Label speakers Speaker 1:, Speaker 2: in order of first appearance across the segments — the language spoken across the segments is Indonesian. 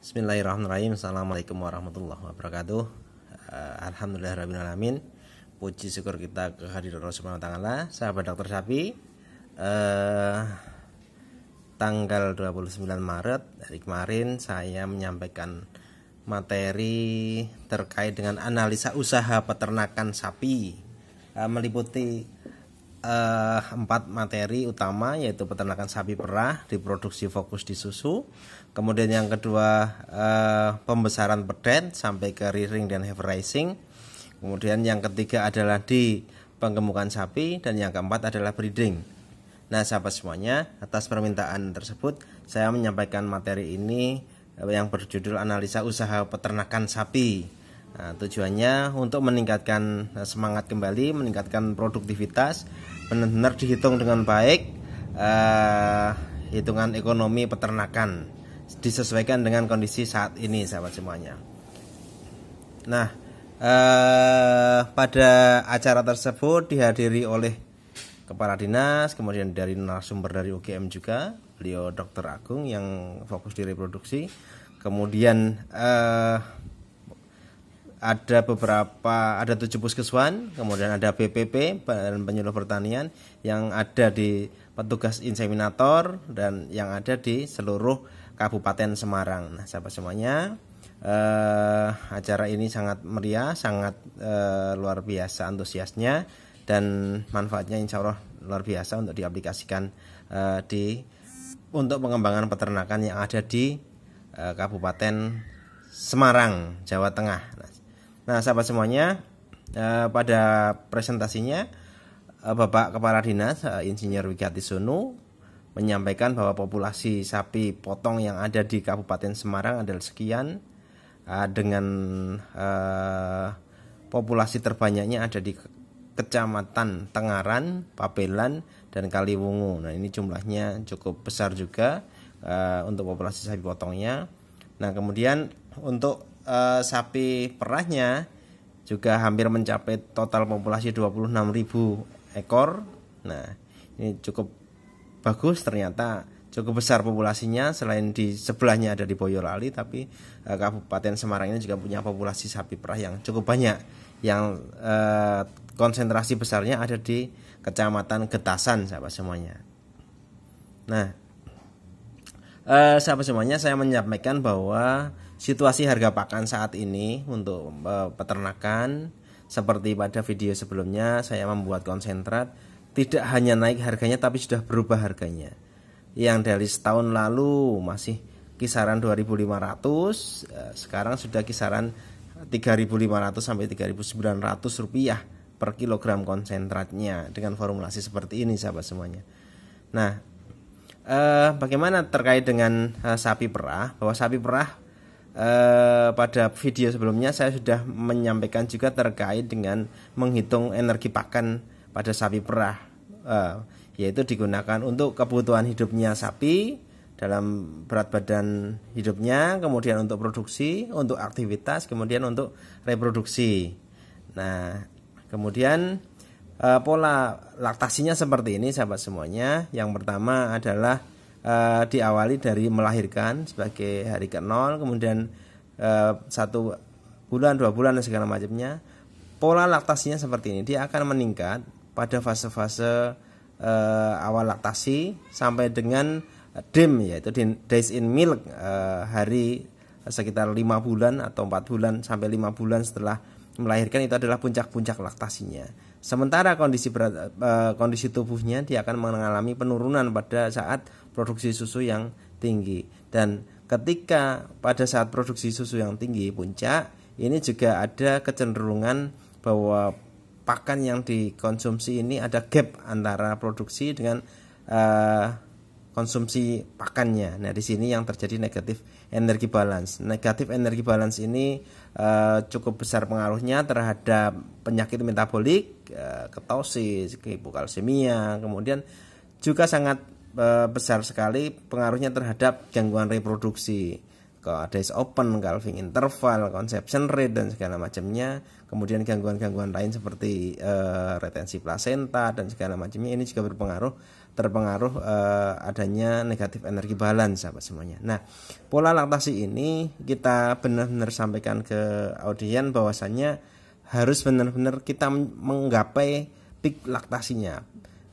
Speaker 1: Bismillahirrahmanirrahim Assalamualaikum warahmatullahi wabarakatuh uh, Alhamdulillah Alamin Puji syukur kita kehadiran Allah Subhanahu Ta'ala Sahabat dokter sapi uh, Tanggal 29 Maret Dari kemarin saya menyampaikan Materi terkait dengan analisa usaha peternakan sapi uh, Meliputi eh, empat materi utama yaitu peternakan sapi perah, reproduksi fokus di susu, kemudian yang kedua eh, pembesaran pedet sampai ke rearing dan heifer raising, kemudian yang ketiga adalah di penggemukan sapi dan yang keempat adalah breeding. Nah sahabat semuanya atas permintaan tersebut saya menyampaikan materi ini eh, yang berjudul analisa usaha peternakan sapi. Nah, tujuannya untuk meningkatkan eh, semangat kembali, meningkatkan produktivitas, benar-benar dihitung dengan baik uh, hitungan ekonomi peternakan disesuaikan dengan kondisi saat ini sahabat semuanya. Nah, eh, pada acara tersebut dihadiri oleh kepala dinas, kemudian dari narasumber dari UGM juga, beliau Dr. Agung yang fokus di reproduksi. Kemudian eh, ada beberapa ada tujuh puskesuan kemudian ada BPP dan penyuluh pertanian yang ada di petugas inseminator dan yang ada di seluruh Kabupaten Semarang nah sahabat semuanya eh, acara ini sangat meriah sangat eh, luar biasa antusiasnya dan manfaatnya insya Allah luar biasa untuk diaplikasikan eh, di untuk pengembangan peternakan yang ada di eh, Kabupaten Semarang Jawa Tengah Nah, sahabat semuanya, eh, pada presentasinya eh, Bapak Kepala Dinas eh, Insinyur Wigati Sunu menyampaikan bahwa populasi sapi potong yang ada di Kabupaten Semarang adalah sekian dengan populasi terbanyaknya ada di Kecamatan Tengaran, Papelan, dan Kaliwungu. Nah ini jumlahnya cukup besar juga untuk populasi sapi potongnya. Nah kemudian untuk uh, sapi perahnya juga hampir mencapai total populasi 26.000 ekor. Nah, ini cukup bagus ternyata cukup besar populasinya selain di sebelahnya ada di Boyolali tapi eh, Kabupaten Semarang ini juga punya populasi sapi perah yang cukup banyak yang eh, konsentrasi besarnya ada di Kecamatan Getasan sahabat semuanya. Nah, eh, sahabat semuanya saya menyampaikan bahwa situasi harga pakan saat ini untuk eh, peternakan seperti pada video sebelumnya saya membuat konsentrat tidak hanya naik harganya tapi sudah berubah harganya yang dari setahun lalu masih kisaran 2500 eh, sekarang sudah kisaran 3500 sampai 3900 rupiah per kilogram konsentratnya dengan formulasi seperti ini sahabat semuanya nah eh, bagaimana terkait dengan sapi perah bahwa sapi perah eh, pada video sebelumnya saya sudah menyampaikan juga terkait dengan menghitung energi pakan pada sapi perah eh, yaitu digunakan untuk kebutuhan hidupnya sapi dalam berat badan hidupnya, kemudian untuk produksi, untuk aktivitas, kemudian untuk reproduksi. Nah, kemudian eh, pola laktasinya seperti ini sahabat semuanya. Yang pertama adalah uh, diawali dari melahirkan sebagai hari ke-0 kemudian uh, satu bulan dua bulan dan segala macamnya pola laktasinya seperti ini dia akan meningkat pada fase-fase uh, awal laktasi sampai dengan DIM e yaitu e days in milk uh, hari sekitar lima bulan atau empat bulan sampai lima bulan setelah melahirkan itu adalah puncak-puncak laktasinya. Sementara kondisi berat, uh, kondisi tubuhnya dia akan mengalami penurunan pada saat produksi susu yang tinggi dan ketika pada saat produksi susu yang tinggi puncak ini juga ada kecenderungan bahwa pakan yang dikonsumsi ini ada gap antara produksi dengan uh, konsumsi pakannya. Nah, di sini yang terjadi negatif energi balance. Negatif energi balance ini uh, cukup besar pengaruhnya terhadap penyakit metabolik, uh, ketosis, hipokalsemia, kemudian juga sangat Eh, besar sekali pengaruhnya terhadap gangguan reproduksi. Ada open, calving interval, conception rate dan segala macamnya. Kemudian gangguan-gangguan lain seperti uh, retensi placenta dan segala macamnya ini juga berpengaruh terpengaruh uh, adanya negatif energi balance sahabat semuanya. Nah, pola laktasi ini kita benar-benar sampaikan ke audien bahwasannya harus benar-benar kita menggapai peak laktasinya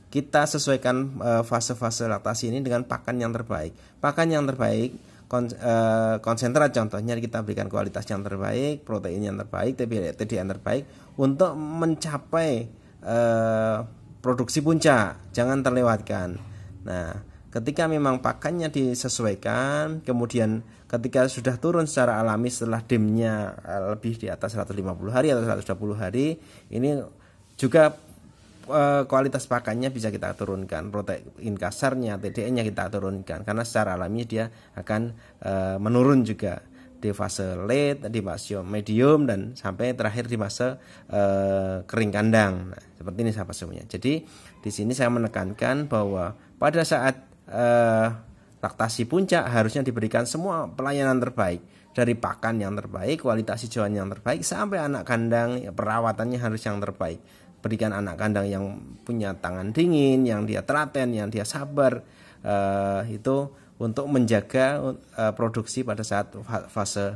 Speaker 1: kita sesuaikan eh, fase-fase laktasi ini dengan pakan yang terbaik. Pakan yang terbaik kon, uh, konsentrat contohnya kita berikan kualitas yang terbaik, protein yang terbaik, tdi yang terbaik untuk mencapai uh, produksi puncak. Jangan terlewatkan. Nah, ketika memang pakannya disesuaikan, kemudian ketika sudah turun secara alami setelah dimnya e lebih di atas 150 hari atau 120 hari, ini juga Eh, kualitas pakannya bisa kita turunkan, protein kasarnya, TDN-nya kita turunkan karena secara alami dia akan eh, menurun juga di fase late, di fase medium dan sampai terakhir di fase eh, kering kandang. Nah, seperti ini sahabat semuanya. Jadi di sini saya menekankan bahwa pada saat laktasi puncak harusnya diberikan semua pelayanan terbaik dari pakan yang terbaik, kualitas hijauan yang terbaik sampai anak kandang perawatannya harus yang terbaik berikan anak kandang yang punya tangan dingin, yang dia telaten, yang dia sabar uh, itu untuk menjaga uh, produksi pada saat fase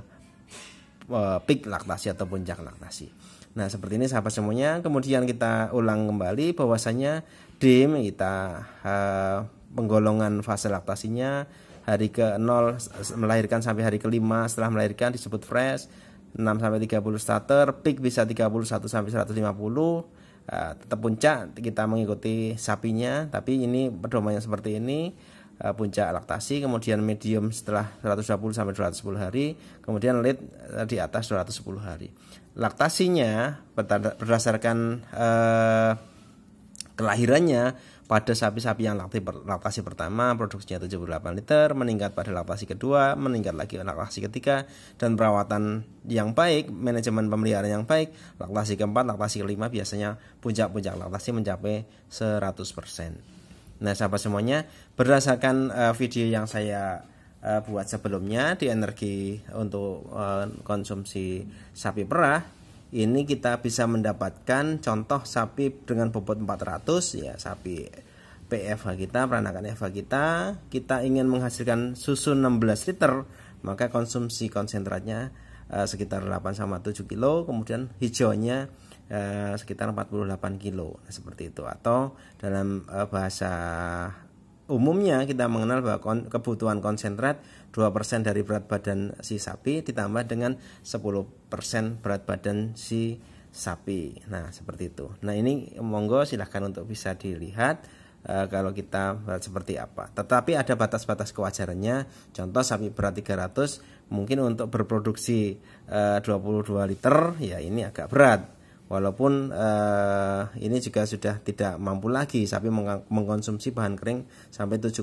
Speaker 1: uh, peak laktasi atau puncak laktasi. Nah, seperti ini sahabat semuanya. Kemudian kita ulang kembali bahwasanya DIM e kita uh, penggolongan fase laktasinya hari ke-0 melahirkan sampai hari ke-5 setelah melahirkan disebut fresh 6 sampai 30 starter, peak bisa 31 sampai 150 Eh, tetap puncak kita mengikuti sapinya tapi ini pedomannya seperti ini eh, puncak laktasi kemudian medium setelah 120 sampai 210 hari kemudian lead uh, di atas 210 hari laktasinya berdasarkan uh, kelahirannya pada sapi-sapi yang laktasi pertama produksinya 78 liter, meningkat pada laktasi kedua, meningkat lagi laktasi ketiga, dan perawatan yang baik, manajemen pemeliharaan yang baik, laktasi keempat, laktasi kelima biasanya puncak-puncak laktasi mencapai 100%. Nah, sahabat semuanya, berdasarkan uh, video yang saya uh, buat sebelumnya di energi untuk uh, konsumsi sapi perah ini kita bisa mendapatkan contoh sapi dengan bobot 400 ya sapi PFH kita peranakan FH kita kita ingin menghasilkan susu 16 liter maka konsumsi konsentratnya eh, sekitar 8 sama 7 kilo kemudian hijaunya eh, sekitar 48 kilo seperti itu atau dalam eh, bahasa umumnya kita mengenal bahwa kon, kebutuhan konsentrat 2% dari berat badan si sapi ditambah dengan 10% berat badan si sapi. Nah, seperti itu. Nah, ini monggo silahkan untuk bisa dilihat uh, kalau kita seperti apa. Tetapi ada batas-batas kewajarannya. Contoh sapi berat 300 mungkin untuk berproduksi eh, uh, 22 liter ya ini agak berat Walaupun eh, ini juga sudah tidak mampu lagi sapi mengkonsumsi bahan kering sampai 7,2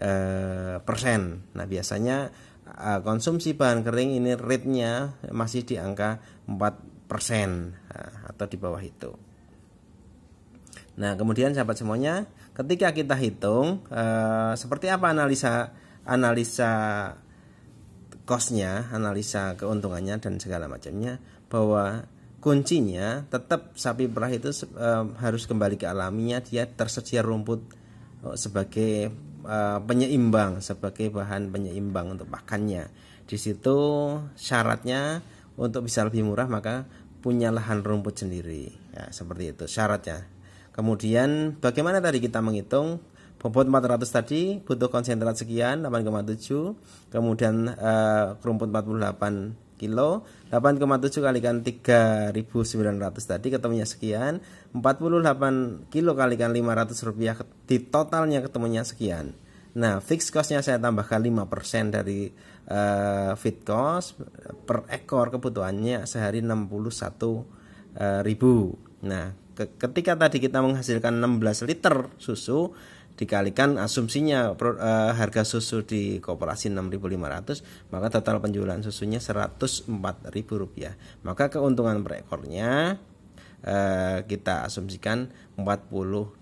Speaker 1: eh, persen. Nah biasanya eh, konsumsi bahan kering ini rate-nya masih di angka 4 persen eh, atau di bawah itu. Nah kemudian sahabat semuanya, ketika kita hitung eh, seperti apa analisa analisa costnya, analisa keuntungannya dan segala macamnya bahwa kuncinya tetap sapi perah itu eh, harus kembali ke alaminya dia tersedia rumput oh, sebagai eh, penyeimbang sebagai bahan penyeimbang untuk pakannya di situ syaratnya untuk bisa lebih murah maka punya lahan rumput sendiri ya, seperti itu syaratnya kemudian bagaimana tadi kita menghitung bobot 400 tadi butuh konsentrat sekian 8,7 kemudian e, rumput 48 kilo 8,7 kalikan 3.900 tadi ketemunya sekian 48 kilo kalikan 500 rupiah di totalnya ketemunya sekian Nah fixed costnya saya tambahkan 5% dari uh, eh, fit cost per ekor kebutuhannya sehari 61 uh, eh, ribu Nah ke ketika tadi kita menghasilkan 16 liter susu dikalikan asumsinya pro, uh, harga susu di koperasi 6.500 maka total penjualan susunya 104.000 rupiah maka keuntungan per ekornya uh, kita asumsikan 42.000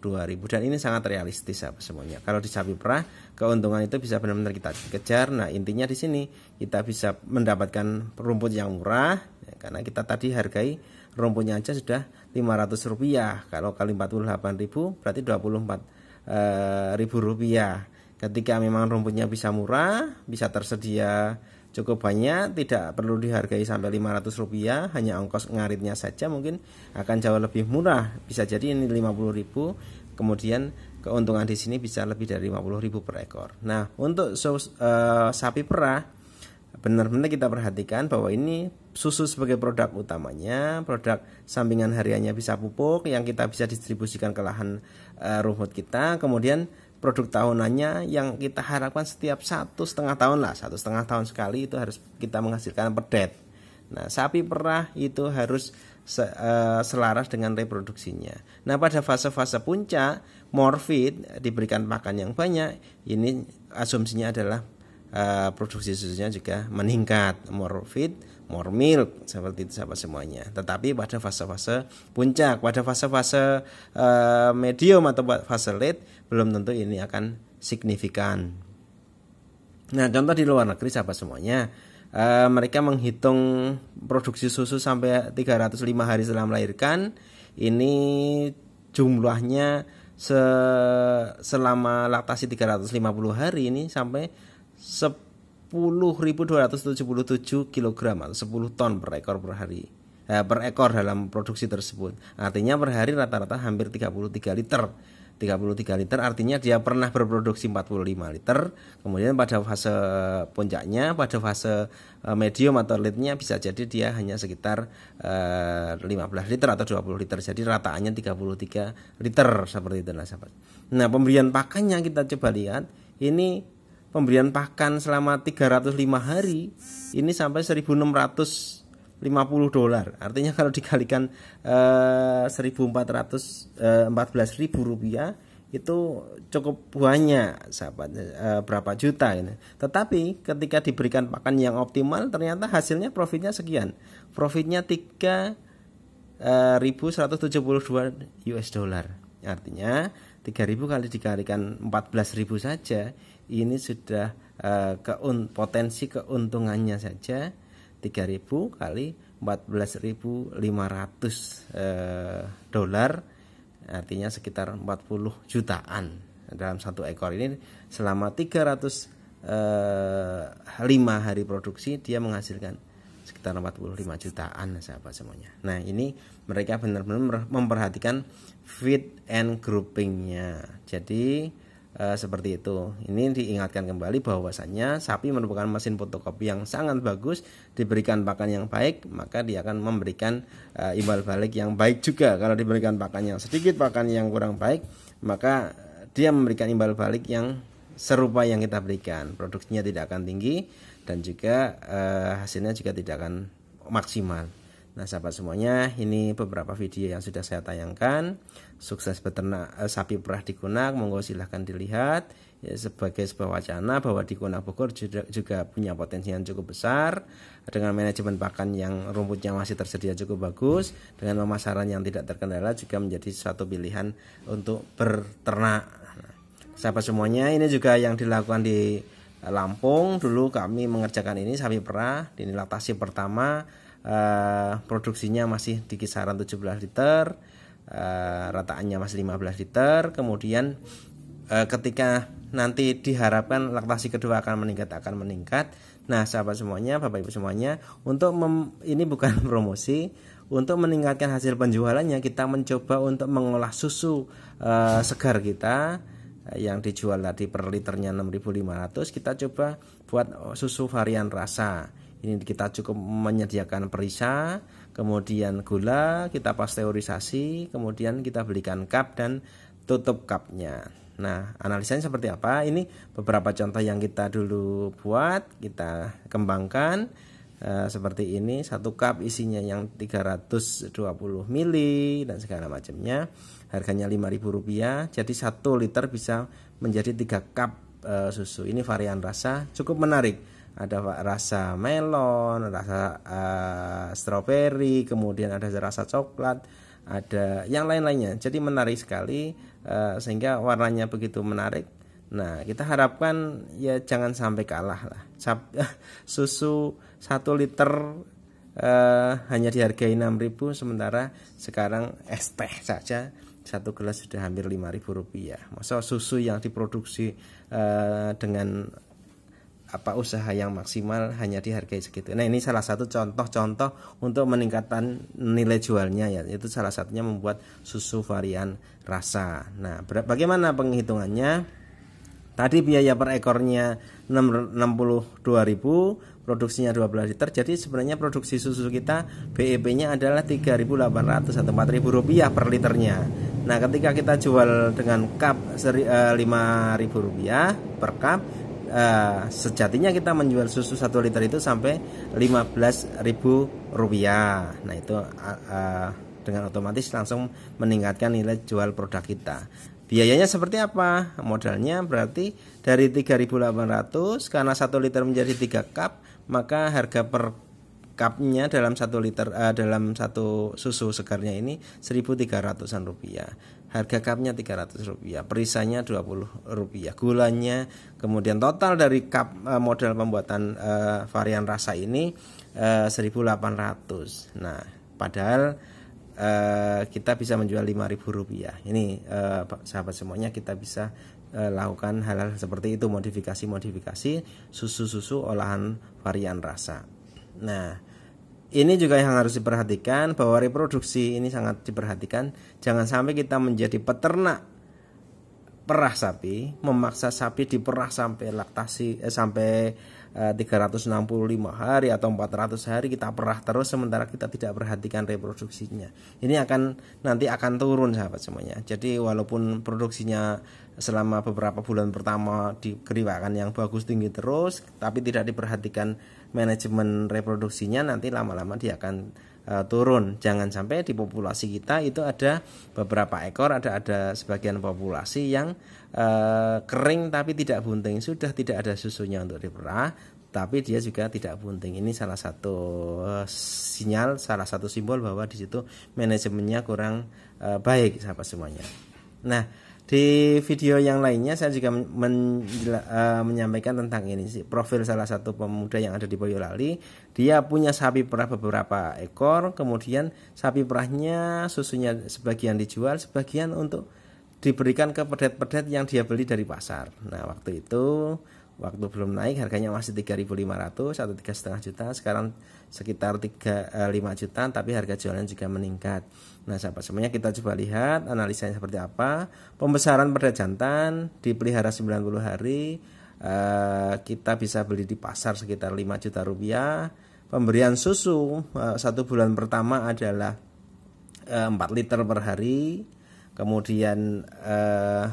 Speaker 1: dan ini sangat realistis apa semuanya kalau di sapi perah keuntungan itu bisa benar-benar kita kejar nah intinya di sini kita bisa mendapatkan rumput yang murah ya, karena kita tadi hargai rumputnya aja sudah 500 rupiah kalau kali 48.000 berarti 24 Eh, ribu rupiah. Ketika memang rumputnya bisa murah, bisa tersedia cukup banyak, tidak perlu dihargai sampai 500 rupiah, hanya ongkos ngaritnya saja mungkin akan jauh lebih murah. Bisa jadi ini 50 ribu, kemudian keuntungan di sini bisa lebih dari 50 ribu per ekor. Nah, untuk so, uh, eh, sapi perah, benar-benar kita perhatikan bahwa ini susu sebagai produk utamanya, produk sampingan hariannya bisa pupuk yang kita bisa distribusikan ke lahan uh, eh, ruhut kita kemudian produk tahunannya yang kita harapkan setiap satu setengah tahun lah satu setengah tahun sekali itu harus kita menghasilkan pedet nah sapi perah itu harus se, uh, selaras dengan reproduksinya nah pada fase-fase puncak morfit diberikan pakan yang banyak ini asumsinya adalah Eh, produksi susunya juga meningkat more feed more milk seperti itu sahabat semuanya tetapi pada fase-fase puncak pada fase-fase uh, medium atau fase late belum tentu ini akan signifikan nah contoh di luar negeri sahabat semuanya uh, mereka menghitung produksi susu sampai 305 hari setelah melahirkan ini jumlahnya se selama laktasi 350 hari ini sampai 10.277 kg atau 10 ton per ekor per hari eh, per ekor dalam produksi tersebut. Artinya per hari rata-rata hampir 33 liter. 33 liter artinya dia pernah berproduksi 45 liter. Kemudian pada fase puncaknya, pada fase eh, medium atau late bisa jadi dia hanya sekitar eh, 15 liter atau 20 liter. Jadi rataannya 33 liter seperti itu nah sahabat. Nah, pemberian pakannya kita coba lihat. Ini pemberian pakan selama 305 hari ini sampai 1650 dolar. Artinya kalau dikalikan eh, 1400 eh, rupiah itu cukup banyak sahabat eh, berapa juta ini. Tetapi ketika diberikan pakan yang optimal ternyata hasilnya profitnya sekian. Profitnya 3.172 eh, US dollar. Artinya 3000 kali dikalikan 14000 saja ini sudah uh, keun potensi keuntungannya saja 3000 kali 14.500 uh, eh, dolar artinya sekitar 40 jutaan dalam satu ekor ini selama 305 eh, hari produksi dia menghasilkan sekitar 45 jutaan sahabat semuanya. Nah ini mereka benar-benar memperhatikan fit and groupingnya. Jadi e, seperti itu. Ini diingatkan kembali bahwasannya sapi merupakan mesin fotokopi yang sangat bagus, diberikan pakan yang baik, maka dia akan memberikan e, imbal balik yang baik juga. Kalau diberikan pakan yang sedikit, pakan yang kurang baik, maka dia memberikan imbal balik yang serupa yang kita berikan. Produksinya tidak akan tinggi, dan juga eh, hasilnya juga tidak akan maksimal. Nah, sahabat semuanya, ini beberapa video yang sudah saya tayangkan. Sukses beternak eh, sapi perah di Kunak, monggo silahkan dilihat. Ya, sebagai sebuah wacana bahwa di Kunak Bogor juga, juga punya potensi yang cukup besar dengan manajemen pakan yang rumputnya masih tersedia cukup bagus dengan pemasaran yang tidak terkendala juga menjadi suatu pilihan untuk berternak. Nah, sahabat semuanya, ini juga yang dilakukan di Eh, Lampung dulu kami mengerjakan ini sapi perah di laktasi pertama eh, produksinya masih di kisaran 17 liter eh, rataannya masih 15 liter kemudian eh, ketika nanti diharapkan laktasi kedua akan meningkat akan meningkat nah sahabat semuanya bapak ibu semuanya untuk mem, ini bukan promosi untuk meningkatkan hasil penjualannya kita mencoba untuk mengolah susu eh, segar kita yang dijual tadi per liternya 6500 kita coba buat susu varian rasa ini kita cukup menyediakan perisa kemudian gula kita pasteurisasi kemudian kita belikan cup dan tutup cupnya nah analisanya seperti apa ini beberapa contoh yang kita dulu buat kita kembangkan e, seperti ini satu cup isinya yang 320 ml dan segala macamnya harganya 5000 rupiah jadi satu liter bisa menjadi tiga cup e, susu ini varian rasa cukup menarik ada rasa melon rasa e, stroberi kemudian ada rasa coklat ada yang lain-lainnya jadi menarik sekali sehingga warnanya begitu menarik Nah, kita harapkan ya jangan sampai kalah lah. Susu 1 liter eh, hanya dihargai 6.000 sementara sekarang es teh saja satu gelas sudah hampir 5.000 rupiah. Masa susu yang diproduksi eh, dengan apa usaha yang maksimal hanya dihargai segitu. Nah, ini salah satu contoh-contoh untuk meningkatkan nilai jualnya ya. Itu salah satunya membuat susu varian rasa. Nah, bagaimana penghitungannya? Tadi biaya per ekornya 62.000, produksinya 12 liter. Jadi sebenarnya produksi susu kita BEP-nya adalah 3.800 atau 4.000 rupiah per liternya. Nah, ketika kita jual dengan cup 5.000 eh, rupiah per cup, eh, sejatinya kita menjual susu 1 liter itu sampai 15.000 rupiah Nah itu eh, dengan otomatis langsung meningkatkan nilai jual produk kita Biayanya seperti apa? Modalnya berarti dari 3.800 karena 1 liter menjadi 3 cup, maka harga per cupnya dalam 1 liter uh, dalam satu susu segarnya ini 1.300-an rupiah. Harga cupnya 300 rupiah, perisanya 20 rupiah, gulanya. Kemudian total dari cup uh, modal pembuatan uh, varian rasa ini uh, 1.800. Nah, padahal Uh, kita bisa menjual 5000 rupiah ini uh, sahabat semuanya kita bisa uh, lakukan hal-hal seperti itu modifikasi-modifikasi susu-susu olahan varian rasa nah ini juga yang harus diperhatikan bahwa reproduksi ini sangat diperhatikan jangan sampai kita menjadi peternak perah sapi memaksa sapi diperah sampai laktasi eh, sampai 365 eh, hari atau 400 hari kita perah terus sementara kita tidak perhatikan reproduksinya. Ini akan nanti akan turun sahabat semuanya. Jadi walaupun produksinya selama beberapa bulan pertama di keriwakan yang bagus tinggi terus tapi tidak diperhatikan manajemen reproduksinya nanti lama-lama dia akan eh, turun. Jangan sampai di populasi kita itu ada beberapa ekor ada ada sebagian populasi yang e, kering tapi tidak bunting sudah tidak ada susunya untuk diperah tapi dia juga tidak bunting ini salah satu eh, sinyal salah satu simbol bahwa di situ manajemennya kurang e, baik siapa semuanya nah di video yang lainnya saya juga men, uh, menyampaikan tentang ini sih profil salah satu pemuda yang ada di Boyolali dia punya sapi perah beberapa ekor kemudian sapi perahnya susunya sebagian dijual sebagian untuk diberikan ke pedet-pedet yang dia beli dari pasar. Nah, waktu itu waktu belum naik harganya masih 3.500 atau tiga setengah juta sekarang sekitar 3 5 juta tapi harga jualnya juga meningkat nah sahabat semuanya kita coba lihat analisanya seperti apa pembesaran pedet jantan dipelihara 90 hari eh, kita bisa beli di pasar sekitar 5 juta rupiah pemberian susu eh, satu bulan pertama adalah 4 eh, liter per hari kemudian eh,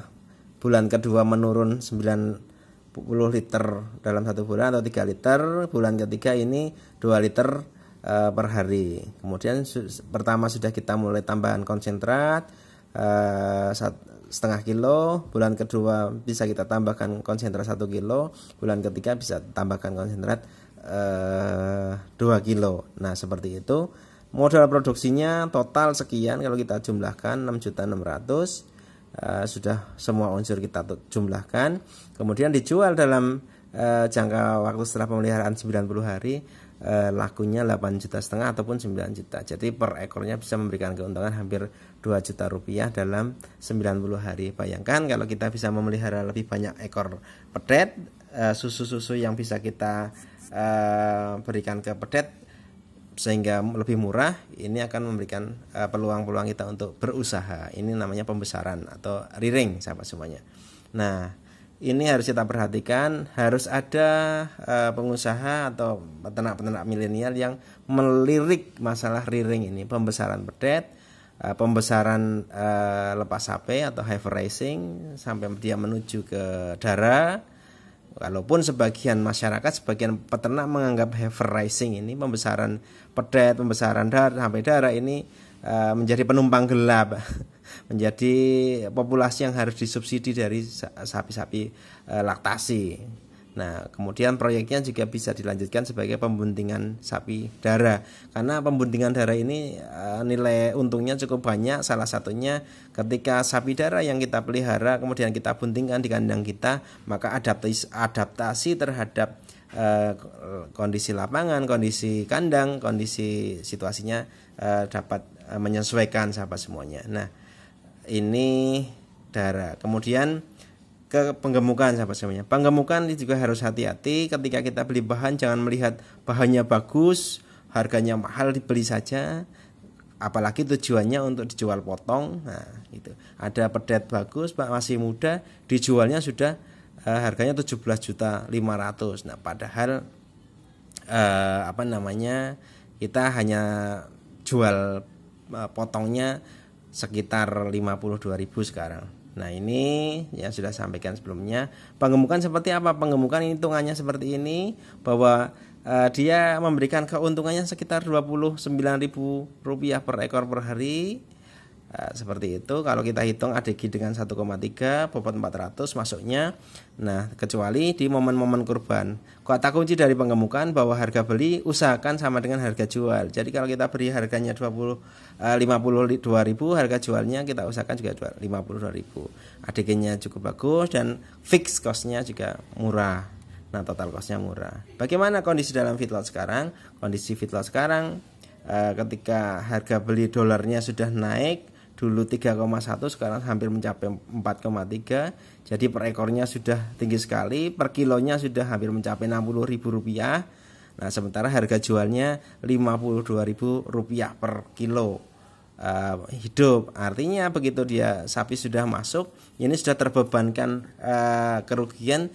Speaker 1: bulan kedua menurun 90 liter dalam satu bulan atau 3 liter bulan ketiga ini 2 liter eh, per hari kemudian su pertama sudah kita mulai tambahan konsentrat eh, setengah kilo bulan kedua bisa kita tambahkan konsentrat satu kilo bulan ketiga bisa tambahkan konsentrat eh, 2 kilo nah seperti itu modal produksinya total sekian kalau kita jumlahkan 6.600 Uh, eh, sudah semua unsur kita jumlahkan kemudian dijual dalam uh, jangka waktu setelah pemeliharaan 90 hari uh, lakunya 8 juta setengah ataupun 9 juta jadi per ekornya bisa memberikan keuntungan hampir 2 juta rupiah dalam 90 hari bayangkan kalau kita bisa memelihara lebih banyak ekor pedet susu-susu yang bisa kita berikan ke pedet sehingga lebih murah ini akan memberikan eh, peluang-peluang kita untuk berusaha ini namanya pembesaran atau riring sahabat semuanya nah ini harus kita perhatikan harus ada eh, pengusaha atau peternak-peternak milenial yang melirik masalah riring ini pembesaran uh, pembesaran lepas sapi atau hyper racing sampai dia menuju ke darah Walaupun sebagian masyarakat, sebagian peternak menganggap heifer rising ini pembesaran pedet, pembesaran darah sampai darah ini uh, menjadi penumpang gelap, menjadi populasi yang harus disubsidi dari sapi-sapi uh, laktasi. Nah, kemudian proyeknya juga bisa dilanjutkan sebagai pembuntingan sapi darah. Karena pembuntingan darah ini eh, nilai untungnya cukup banyak. Salah satunya ketika sapi darah yang kita pelihara kemudian kita buntingkan di kandang kita, maka adaptasi adaptasi terhadap uh, kondisi lapangan, kondisi kandang, kondisi situasinya uh, dapat menyesuaikan sahabat semuanya. Nah, ini darah. Kemudian ke penggemukan sahabat semuanya. Penggemukan juga harus hati-hati ketika kita beli bahan jangan melihat bahannya bagus, harganya mahal dibeli saja. Apalagi tujuannya untuk dijual potong. Nah, itu. Ada pedet bagus, Pak masih muda, dijualnya sudah uh, harganya 17 juta 500. Nah, padahal uh, apa namanya? Kita hanya jual uh, potongnya sekitar 52.000 sekarang. Nah ini yang sudah sampaikan sebelumnya penggemukan seperti apa penggemukan hitungannya seperti ini bahwa uh, dia memberikan keuntungannya sekitar Rp29.000 per ekor per hari Nah, seperti itu kalau kita hitung ADG dengan 1,3 bobot 400 masuknya nah kecuali di momen-momen kurban kota kunci dari pengemukan bahwa harga beli usahakan sama dengan harga jual jadi kalau kita beri harganya 20 52 eh, ribu harga jualnya kita usahakan juga 52 ribu ADG-nya cukup bagus dan fix nya juga murah nah total cost nya murah bagaimana kondisi dalam feedlot sekarang kondisi feedlot sekarang eh, ketika harga beli dolarnya sudah naik dulu 3,1 sekarang hampir mencapai 4,3 jadi per ekornya sudah tinggi sekali per kilonya sudah hampir mencapai 60 ribu rupiah nah sementara harga jualnya ribu rupiah per kilo uh, hidup artinya begitu dia sapi sudah masuk ini sudah terbebankan uh, kerugian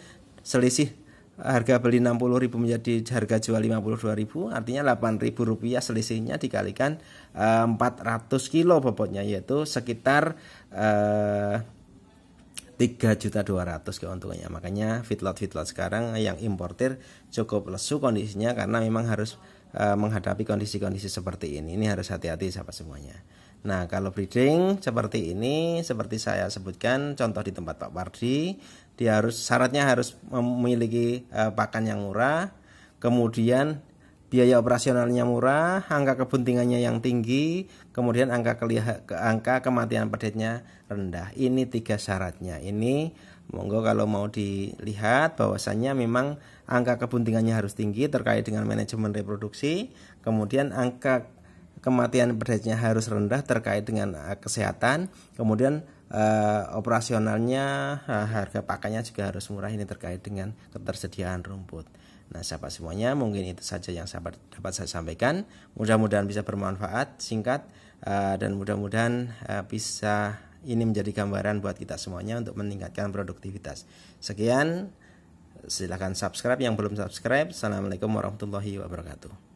Speaker 1: selisih harga beli 60.000 menjadi harga jual 52.000 artinya 8.000 rupiah selisihnya dikalikan 400 eh, kilo bobotnya yaitu sekitar eh, 3 juta 200 keuntungannya makanya fitlot fitlot sekarang yang importir cukup lesu kondisinya karena memang harus eh, menghadapi kondisi-kondisi seperti ini ini harus hati-hati sahabat semuanya nah kalau breeding seperti ini seperti saya sebutkan contoh di tempat Pak Wardi dia harus syaratnya harus memiliki uh, pakan yang murah, kemudian biaya operasionalnya murah, angka kebuntingannya yang tinggi, kemudian angka keliha, ke angka kematian pedetnya rendah. Ini tiga syaratnya. Ini monggo kalau mau dilihat bahwasannya memang angka kebuntingannya harus tinggi terkait dengan manajemen reproduksi, kemudian angka kematian pedetnya harus rendah terkait dengan eh, kesehatan, kemudian uh, operasionalnya uh, harga pakannya juga harus murah ini terkait dengan ketersediaan rumput. Nah, sahabat semuanya, mungkin itu saja yang sahabat dapat saya sampaikan. Mudah-mudahan bisa bermanfaat, singkat, uh, dan mudah-mudahan uh, bisa ini menjadi gambaran buat kita semuanya untuk meningkatkan produktivitas. Sekian, silahkan subscribe yang belum subscribe. Assalamualaikum warahmatullahi wabarakatuh.